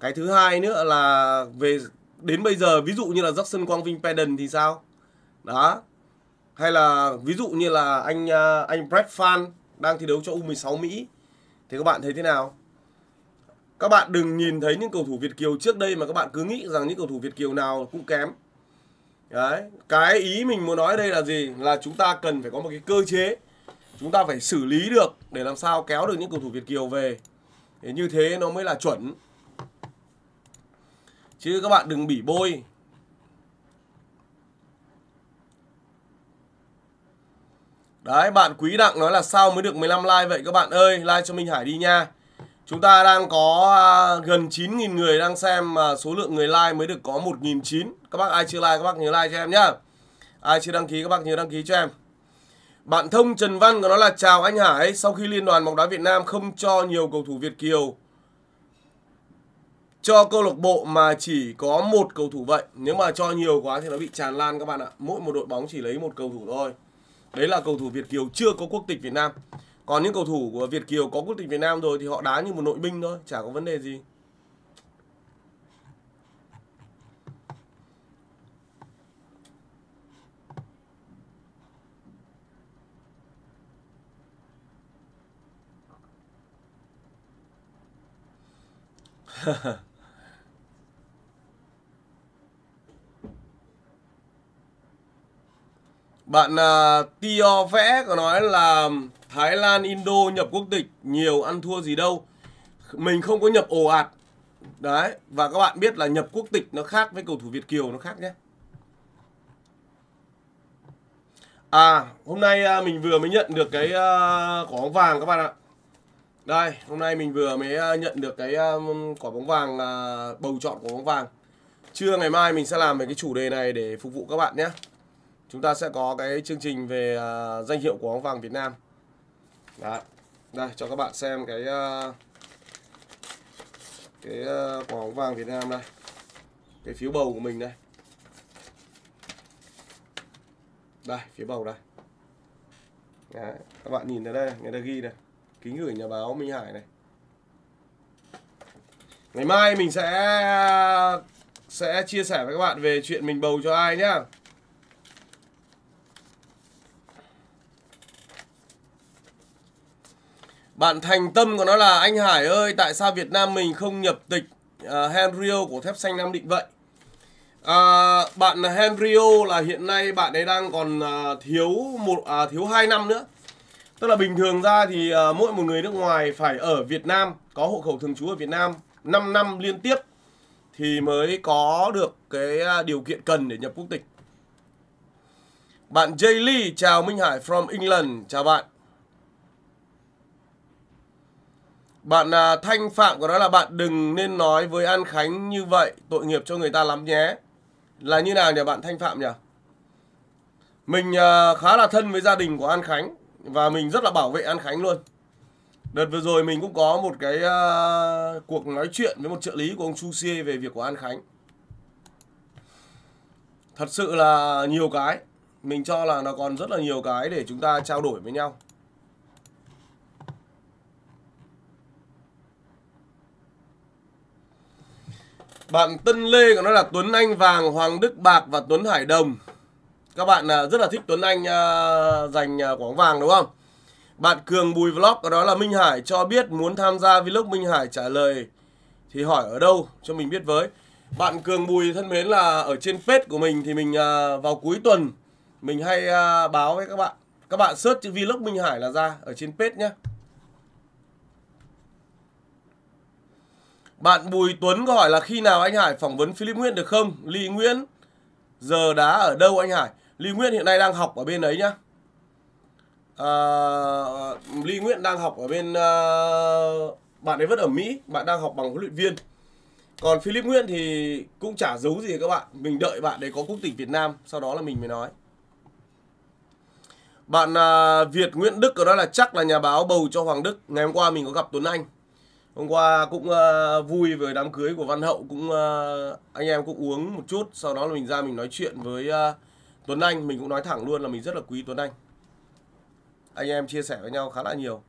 Cái thứ hai nữa là về đến bây giờ ví dụ như là Jackson Quang Vinh Peden thì sao? Đó. Hay là ví dụ như là anh à, anh Brad Fan đang thi đấu cho U16 Mỹ. Thì các bạn thấy thế nào? Các bạn đừng nhìn thấy những cầu thủ Việt Kiều trước đây mà các bạn cứ nghĩ rằng những cầu thủ Việt Kiều nào cũng kém. Đấy, cái ý mình muốn nói đây là gì? Là chúng ta cần phải có một cái cơ chế Chúng ta phải xử lý được để làm sao kéo được những cầu thủ Việt Kiều về Thế như thế nó mới là chuẩn Chứ các bạn đừng bỉ bôi Đấy, bạn Quý Đặng nói là sao mới được 15 like vậy các bạn ơi, like cho Minh Hải đi nha. Chúng ta đang có à, gần 9.000 người đang xem mà số lượng người like mới được có 1.900. Các bác ai chưa like các bác nhớ like cho em nhá. Ai chưa đăng ký các bác nhớ đăng ký cho em. Bạn Thông Trần Văn có nói là chào anh Hải, sau khi Liên đoàn bóng đá Việt Nam không cho nhiều cầu thủ Việt kiều cho câu lạc bộ mà chỉ có một cầu thủ vậy, nếu mà cho nhiều quá thì nó bị tràn lan các bạn ạ. Mỗi một đội bóng chỉ lấy một cầu thủ thôi đấy là cầu thủ Việt kiều chưa có quốc tịch Việt Nam còn những cầu thủ của Việt kiều có quốc tịch Việt Nam rồi thì họ đá như một nội binh thôi chả có vấn đề gì Ha ha. Bạn uh, à, Tio Vẽ có nói là Thái Lan, Indo nhập quốc tịch nhiều ăn thua gì đâu. Mình không có nhập ồ ạt. Đấy, và các bạn biết là nhập quốc tịch nó khác với cầu thủ Việt Kiều nó khác nhé. À, hôm nay uh, mình vừa mới nhận được cái uh, quả bóng vàng các bạn ạ. Đây, hôm nay mình vừa mới nhận được cái um, quả bóng vàng là bầu chọn quả bóng vàng. Trưa ngày mai mình sẽ làm về cái chủ đề này để phục vụ các bạn nhé chúng ta sẽ có cái chương trình về uh, danh hiệu của bóng vàng Việt Nam Đấy. đây cho các bạn xem cái uh, cái uh, quả bóng vàng Việt Nam đây cái phiếu bầu của mình đây đây phiếu bầu đây Đấy. các bạn nhìn thấy đây người ta ghi này kính gửi nhà báo Minh Hải này ngày mai mình sẽ sẽ chia sẻ với các bạn về chuyện mình bầu cho ai nhá Bạn Thành Tâm của nó là anh Hải ơi, tại sao Việt Nam mình không nhập tịch uh, Henrio của thép xanh Nam Định vậy? uh, bạn henryo là hiện nay bạn ấy đang còn uh, thiếu một uh, thiếu 2 năm nữa. Tức là bình thường ra thì à, mỗi một người nước ngoài phải ở Việt Nam, có hộ khẩu thường trú ở Việt Nam 5 năm liên tiếp thì mới có được cái điều kiện cần để nhập quốc tịch. Bạn Jay Lee, chào Minh Hải from England, chào bạn. Bạn à, Thanh Phạm của nói là bạn đừng nên nói với An Khánh như vậy, tội nghiệp cho người ta lắm nhé. Là như nào nhỉ bạn Thanh Phạm nhỉ? Mình à, khá là thân với gia đình của An Khánh và mình rất là bảo vệ An Khánh luôn. Đợt vừa rồi mình cũng có một cái uh, cuộc nói chuyện với một trợ lý của ông Chu Xie về việc của An Khánh. Thật sự là nhiều cái, mình cho là nó còn rất là nhiều cái để chúng ta trao đổi với nhau. Bạn Tân Lê của nó là Tuấn Anh Vàng, Hoàng Đức Bạc và Tuấn Hải Đồng. Các bạn à, rất là thích Tuấn Anh uh, à, giành uh, à, quả vàng đúng không? Bạn Cường Bùi Vlog của đó là Minh Hải cho biết muốn tham gia vlog Minh Hải trả lời thì hỏi ở đâu cho mình biết với. Bạn Cường Bùi thân mến là ở trên page của mình thì mình vào cuối tuần mình hay báo với các bạn. Các bạn search chữ vlog Minh Hải là ra ở trên page nhé. Bạn Bùi Tuấn có hỏi là khi nào anh Hải phỏng vấn Philip Nguyễn được không? Lý Nguyễn giờ đá ở đâu anh Hải? Lý Nguyễn hiện nay đang học ở bên ấy nhá. À, Lý Nguyễn đang học ở bên uh, bạn ấy vẫn ở Mỹ, bạn đang học bằng huấn luyện viên. Còn Philip Nguyễn thì cũng chả giấu gì các bạn, mình đợi bạn đấy có quốc tịch Việt Nam, sau đó là mình mới nói. Bạn uh, Việt Nguyễn Đức ở đó là chắc là nhà báo bầu cho Hoàng Đức. Ngày hôm qua mình có gặp Tuấn Anh hôm qua cũng uh, vui với đám cưới của văn hậu cũng uh, anh em cũng uống một chút sau đó là mình ra mình nói chuyện với uh, tuấn anh mình cũng nói thẳng luôn là mình rất là quý tuấn anh anh em chia sẻ với nhau khá là nhiều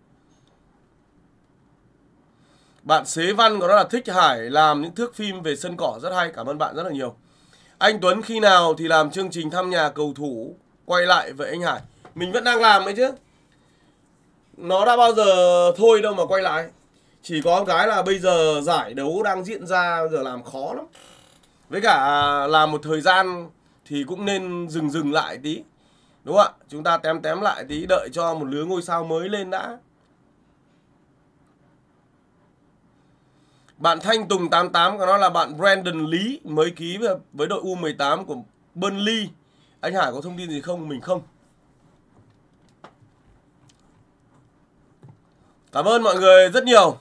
bạn Xế Văn có đó là thích Hải làm những thước phim về sân cỏ rất hay. Cảm ơn bạn rất là nhiều. Anh Tuấn khi nào thì làm chương trình thăm nhà cầu thủ quay lại với anh Hải. Mình vẫn đang làm ấy chứ. Nó đã bao giờ thôi đâu mà quay lại chỉ có cái là bây giờ giải đấu đang diễn ra giờ làm khó lắm với cả làm một thời gian thì cũng nên dừng dừng lại tí đúng không ạ chúng ta tém tém lại tí đợi cho một lứa ngôi sao mới lên đã Bạn Thanh Tùng 88 của nó là bạn Brandon Lý mới ký với, với đội U18 của Burnley. Anh Hải có thông tin gì không? Mình không. Cảm ơn mọi người rất nhiều.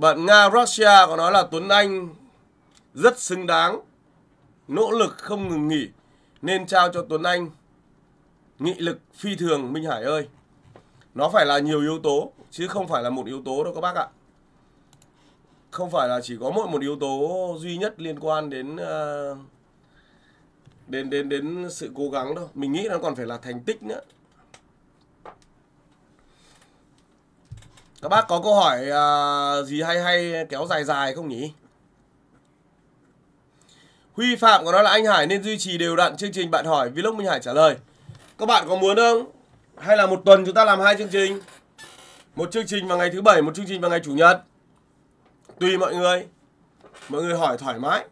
Bạn Nga Russia có nói là Tuấn Anh rất xứng đáng, nỗ lực không ngừng nghỉ nên trao cho Tuấn Anh nghị lực phi thường Minh Hải ơi. Nó phải là nhiều yếu tố chứ không phải là một yếu tố đâu các bác ạ. Không phải là chỉ có mỗi một yếu tố duy nhất liên quan đến ờ, đến đến đến sự cố gắng đâu. Mình nghĩ nó còn phải là thành tích nữa. Các bác có câu hỏi uh, gì hay hay kéo dài dài không nhỉ? Huy Phạm của nó là anh Hải nên duy trì đều đặn chương trình bạn hỏi vlog Minh Hải trả lời. Các bạn có muốn không? Hay là một tuần chúng ta làm hai chương trình? Một chương trình vào ngày thứ bảy, một chương trình vào ngày chủ nhật. Tùy mọi người. Mọi người hỏi thoải mái.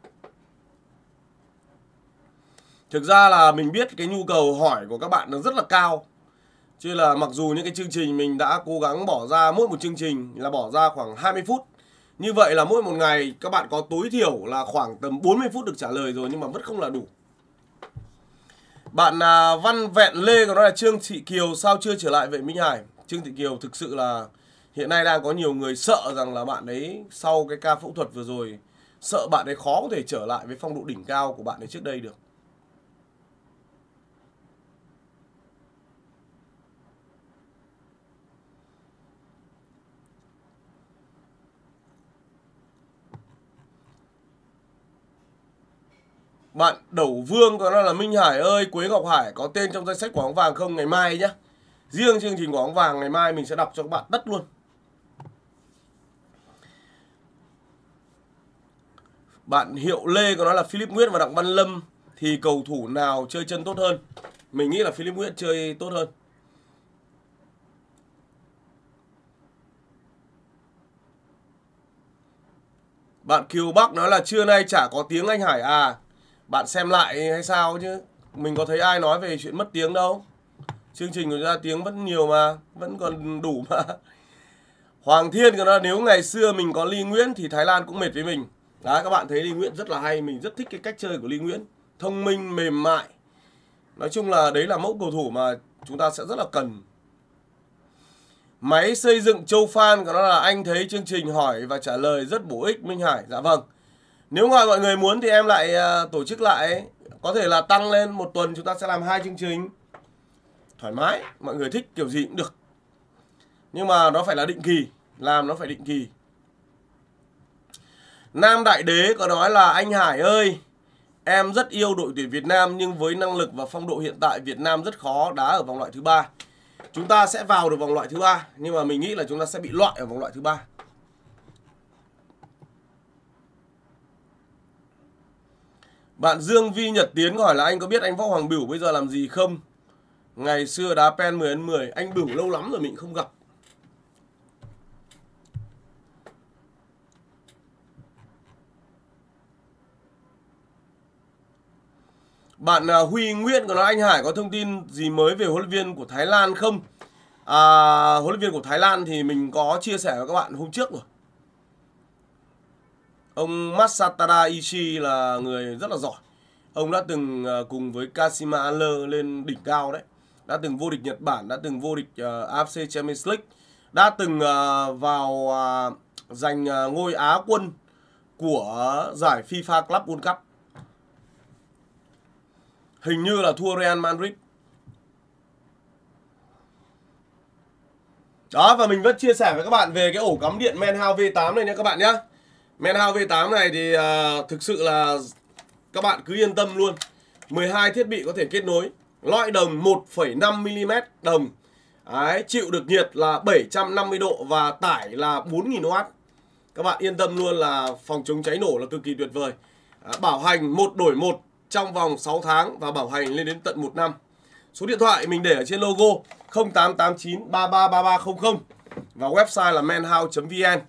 Thực ra là mình biết cái nhu cầu hỏi của các bạn nó rất là cao. Chứ là mặc dù những cái chương trình mình đã cố gắng bỏ ra mỗi một chương trình là bỏ ra khoảng 20 phút Như vậy là mỗi một ngày các bạn có tối thiểu là khoảng tầm 40 phút được trả lời rồi nhưng mà vẫn không là đủ Bạn à, Văn Vẹn Lê có nói là Trương Thị Kiều sao chưa trở lại vậy Minh Hải Trương Thị Kiều thực sự là hiện nay đang có nhiều người sợ rằng là bạn ấy sau cái ca phẫu thuật vừa rồi Sợ bạn ấy khó có thể trở lại với phong độ đỉnh cao của bạn ấy trước đây được bạn Đẩu Vương có nói là Minh Hải ơi Quế Ngọc Hải có tên trong danh sách của óng vàng không ngày mai nhá riêng chương trình của óng vàng ngày mai mình sẽ đọc cho các bạn tất luôn bạn Hiệu Lê có nói là Philip Nguyễn và Đặng Văn Lâm thì cầu thủ nào chơi chân tốt hơn mình nghĩ là Philip Nguyễn chơi tốt hơn Bạn Kiều Bắc nói là trưa nay chả có tiếng anh Hải à bạn xem lại hay sao chứ mình có thấy ai nói về chuyện mất tiếng đâu chương trình của ra tiếng vẫn nhiều mà vẫn còn đủ mà Hoàng Thiên còn là nếu ngày xưa mình có Ly Nguyễn thì Thái Lan cũng mệt với mình đó các bạn thấy Ly Nguyễn rất là hay mình rất thích cái cách chơi của Ly Nguyễn thông minh mềm mại nói chung là đấy là mẫu cầu thủ mà chúng ta sẽ rất là cần máy xây dựng Châu Phan của nó là anh thấy chương trình hỏi và trả lời rất bổ ích Minh Hải dạ vâng nếu mà mọi người muốn thì em lại ờ, tổ chức lại có thể là tăng lên một tuần chúng ta sẽ làm hai chương trình thoải mái mọi người thích kiểu gì cũng được nhưng mà nó phải là định kỳ làm nó phải định kỳ nam đại đế có nói là anh hải ơi em rất yêu đội tuyển việt nam nhưng với năng lực và phong độ hiện tại việt nam rất khó đá ở vòng loại thứ ba chúng ta sẽ vào được vòng loại thứ ba nhưng mà mình nghĩ là chúng ta sẽ bị loại ở vòng loại thứ ba Bạn Dương Vi Nhật Tiến hỏi là anh có biết anh Võ Hoàng Bửu bây giờ làm gì không? Ngày xưa đá pen 10 ăn 10, anh Bửu lâu lắm rồi mình không gặp. Bạn à, Huy Nguyễn của nó anh Hải có thông tin gì mới về huấn luyện viên của Thái Lan không? À, huấn luyện viên của Thái Lan thì mình có chia sẻ với các bạn hôm trước rồi. Ông Masatada Ishii là người rất là giỏi. Ông đã từng à, cùng với Kashima Anler lên đỉnh cao đấy. Đã từng vô địch Nhật Bản, đã từng vô địch à, AFC Champions League, đã từng à, vào giành ngôi Á quân của giải FIFA Club World Cup. Hình như là thua Real Madrid. Đó và mình vẫn chia sẻ với các bạn về cái ổ cắm điện Manhao V8 này nha các bạn nhé. Manhao V8 này thì uh, thực sự là các bạn cứ yên tâm luôn. 12 thiết bị có thể kết nối. Lõi đồng 1,5 mm đồng. Đấy, chịu được nhiệt là 750 độ và tải là 4000W. Các bạn yên tâm luôn là phòng chống cháy nổ là cực kỳ tuyệt vời. À, bảo hành một đổi một trong vòng 6 tháng và bảo hành lên đến tận 1 năm. Số điện thoại mình để ở trên logo 0889 333300 và website là menhao vn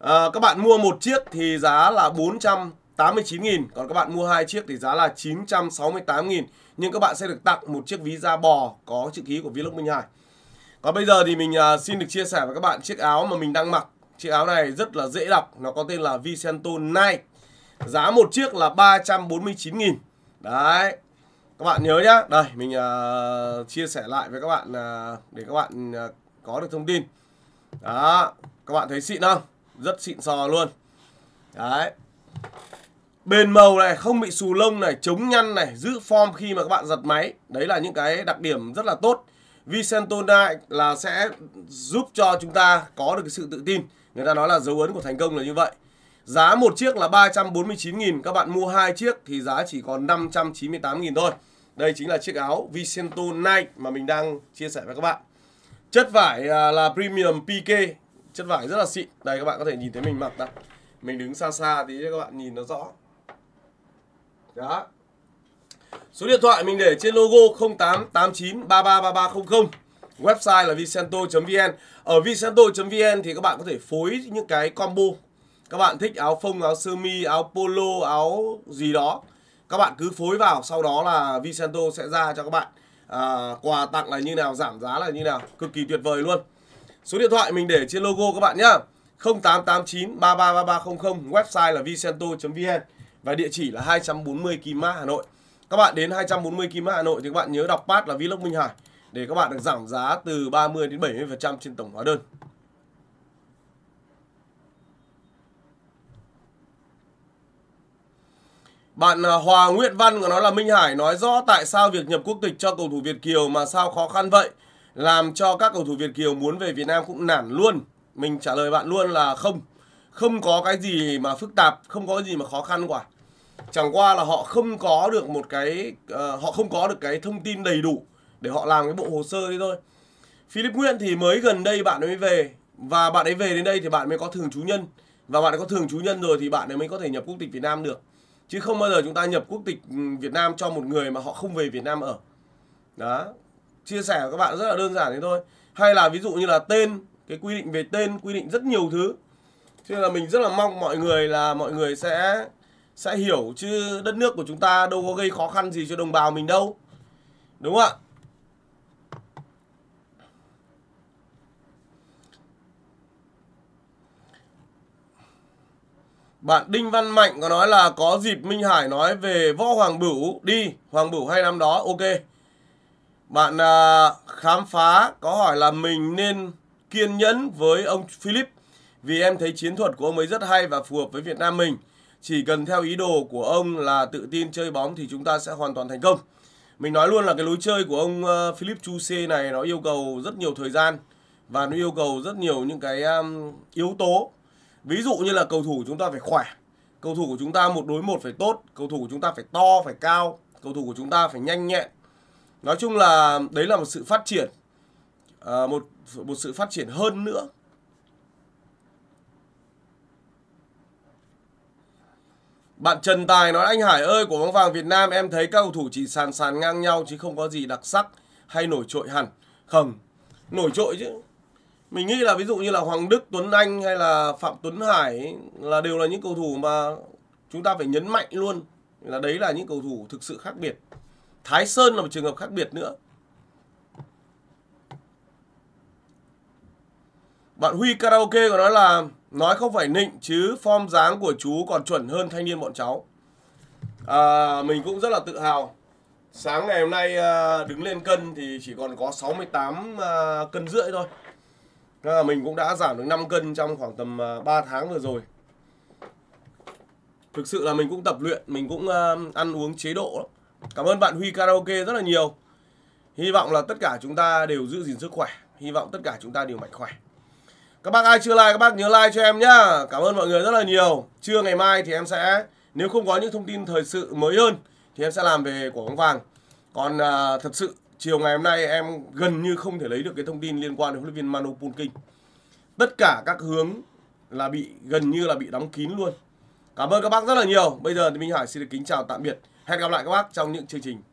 à, các bạn mua một chiếc thì giá là 489.000 còn các bạn mua hai chiếc thì giá là 968.000 nhưng các bạn sẽ được tặng một chiếc ví da bò có chữ ký của Vlog Minh Hải còn bây giờ thì mình à, xin được chia sẻ với các bạn chiếc áo mà mình đang mặc chiếc áo này rất là dễ đọc nó có tên là Vicento Nike giá một chiếc là 349.000 đấy các bạn nhớ nhá đây mình uh, chia sẻ lại với các bạn uh, để các bạn uh, có được thông tin đó các bạn thấy xịn không rất xịn sò luôn đấy bền màu này không bị xù lông này chống nhăn này giữ form khi mà các bạn giật máy đấy là những cái đặc điểm rất là tốt Vicentona là sẽ giúp cho chúng ta có được cái sự tự tin người ta nói là dấu ấn của thành công là như vậy giá một chiếc là 349.000 các bạn mua hai chiếc thì giá chỉ còn 598.000 thôi đây chính là chiếc áo Vicento Nike mà mình đang chia sẻ với các bạn chất vải à, là premium PK chất vải rất là xịn đây các bạn có thể nhìn thấy mình mặc đây mình đứng xa xa tí cho các bạn nhìn nó rõ đó số điện thoại mình để trên logo 0889333300 website là vicento.vn ở vicento.vn thì các bạn có thể phối những cái combo các bạn thích áo phông áo sơ mi áo polo áo gì đó các bạn cứ phối vào sau đó là vicento sẽ ra cho các bạn à, quà tặng là như nào giảm giá là như nào cực kỳ tuyệt vời luôn Số điện thoại mình để trên logo các bạn nhá. 0889333300, website là vicento.vn và địa chỉ là 240 Kim Mã Hà Nội. Các bạn đến 240 Kim Mã Hà Nội thì các bạn nhớ đọc pass là Vlog Minh Hải để các bạn được giảm giá từ 30 đến 70% trên tổng hóa đơn. Bạn à, Hòa Nguyễn Văn có nói là Minh Hải nói rõ tại sao việc nhập quốc tịch cho cầu thủ Việt Kiều mà sao khó khăn vậy làm cho các cầu thủ Việt Kiều muốn về Việt Nam cũng nản luôn. Mình trả lời bạn luôn là không. Không có cái gì mà phức tạp, không có gì mà khó khăn quả. Chẳng qua là họ không có được một cái uh, họ không có được cái thông tin đầy đủ để họ làm cái bộ hồ sơ đấy thôi. Philip Nguyễn thì mới gần đây bạn ấy mới về và bạn ấy về đến đây thì bạn mới có thường trú nhân và bạn ấy có thường trú nhân rồi thì bạn ấy mới có thể nhập quốc tịch Việt Nam được. Chứ không bao giờ chúng ta nhập quốc tịch ừ, Việt Nam cho một người mà họ không về Việt Nam ở. Đó, chia sẻ với các bạn rất là đơn giản thế thôi hay là ví dụ như là tên cái quy định về tên quy định rất nhiều thứ cho nên là mình rất là mong mọi người là mọi người sẽ sẽ hiểu chứ đất nước của chúng ta đâu có gây khó khăn gì cho đồng bào mình đâu đúng không ạ Bạn Đinh Văn Mạnh có nói là có dịp Minh Hải nói về Võ Hoàng Bửu đi, Hoàng Bửu hay năm đó, ok. Bạn à, khám phá có hỏi là mình nên kiên nhẫn với ông Philip vì em thấy chiến thuật của ông ấy rất hay và phù hợp với Việt Nam mình. Chỉ cần theo ý đồ của ông là tự tin chơi bóng thì chúng ta sẽ hoàn toàn thành công. Mình nói luôn là cái lối chơi của ông à, Philip Chu C này nó yêu cầu rất nhiều thời gian và nó yêu cầu rất nhiều những cái à, yếu tố. Ví dụ như là cầu thủ chúng ta phải khỏe, cầu thủ của chúng ta một đối một phải tốt, cầu thủ của chúng ta phải to, phải cao, cầu thủ của chúng ta phải nhanh nhẹn, nói chung là đấy là một sự phát triển à, một một sự phát triển hơn nữa Bạn Trần Tài nói anh Hải ơi của bóng vàng Việt Nam em thấy các cầu thủ chỉ sàn sàn ngang nhau chứ không có gì đặc sắc hay nổi trội hẳn. Không, nổi trội chứ. Mình nghĩ là ví dụ như là Hoàng Đức, Tuấn Anh hay là Phạm Tuấn Hải là đều là những cầu thủ mà chúng ta phải nhấn mạnh luôn là đấy là những cầu thủ thực sự khác biệt. Thái Sơn là một trường hợp khác biệt nữa. Bạn Huy Karaoke có nói là nói không phải nịnh chứ form dáng của chú còn chuẩn hơn thanh niên bọn cháu. À, mình cũng rất là tự hào. Sáng ngày hôm nay à, đứng lên cân thì chỉ còn có 68 à, cân rưỡi thôi. À, mình cũng đã giảm được 5 cân trong khoảng tầm 3 à, tháng vừa rồi. Thực sự là mình cũng tập luyện, mình cũng ăn uống chế độ lắm. Cảm ơn bạn Huy Karaoke rất là nhiều. Hy vọng là tất cả chúng ta đều giữ gìn sức khỏe. Hy vọng tất cả chúng ta đều mạnh khỏe. Các bác ai chưa like các bác nhớ like cho em nhá. Cảm ơn mọi người rất là nhiều. Trưa ngày mai thì em sẽ nếu không có những thông tin thời sự mới hơn thì em sẽ làm về quả bóng vàng. Còn à, thật sự chiều ngày hôm nay em gần như không thể lấy được cái thông tin liên quan đến huấn luyện viên Manu Punking. Tất cả các hướng là bị gần như là bị đóng kín luôn. Cảm ơn các bác rất là nhiều. Bây giờ thì Minh Hải xin được kính chào tạm biệt. Hẹn gặp lại các bác trong những chương trình tiếp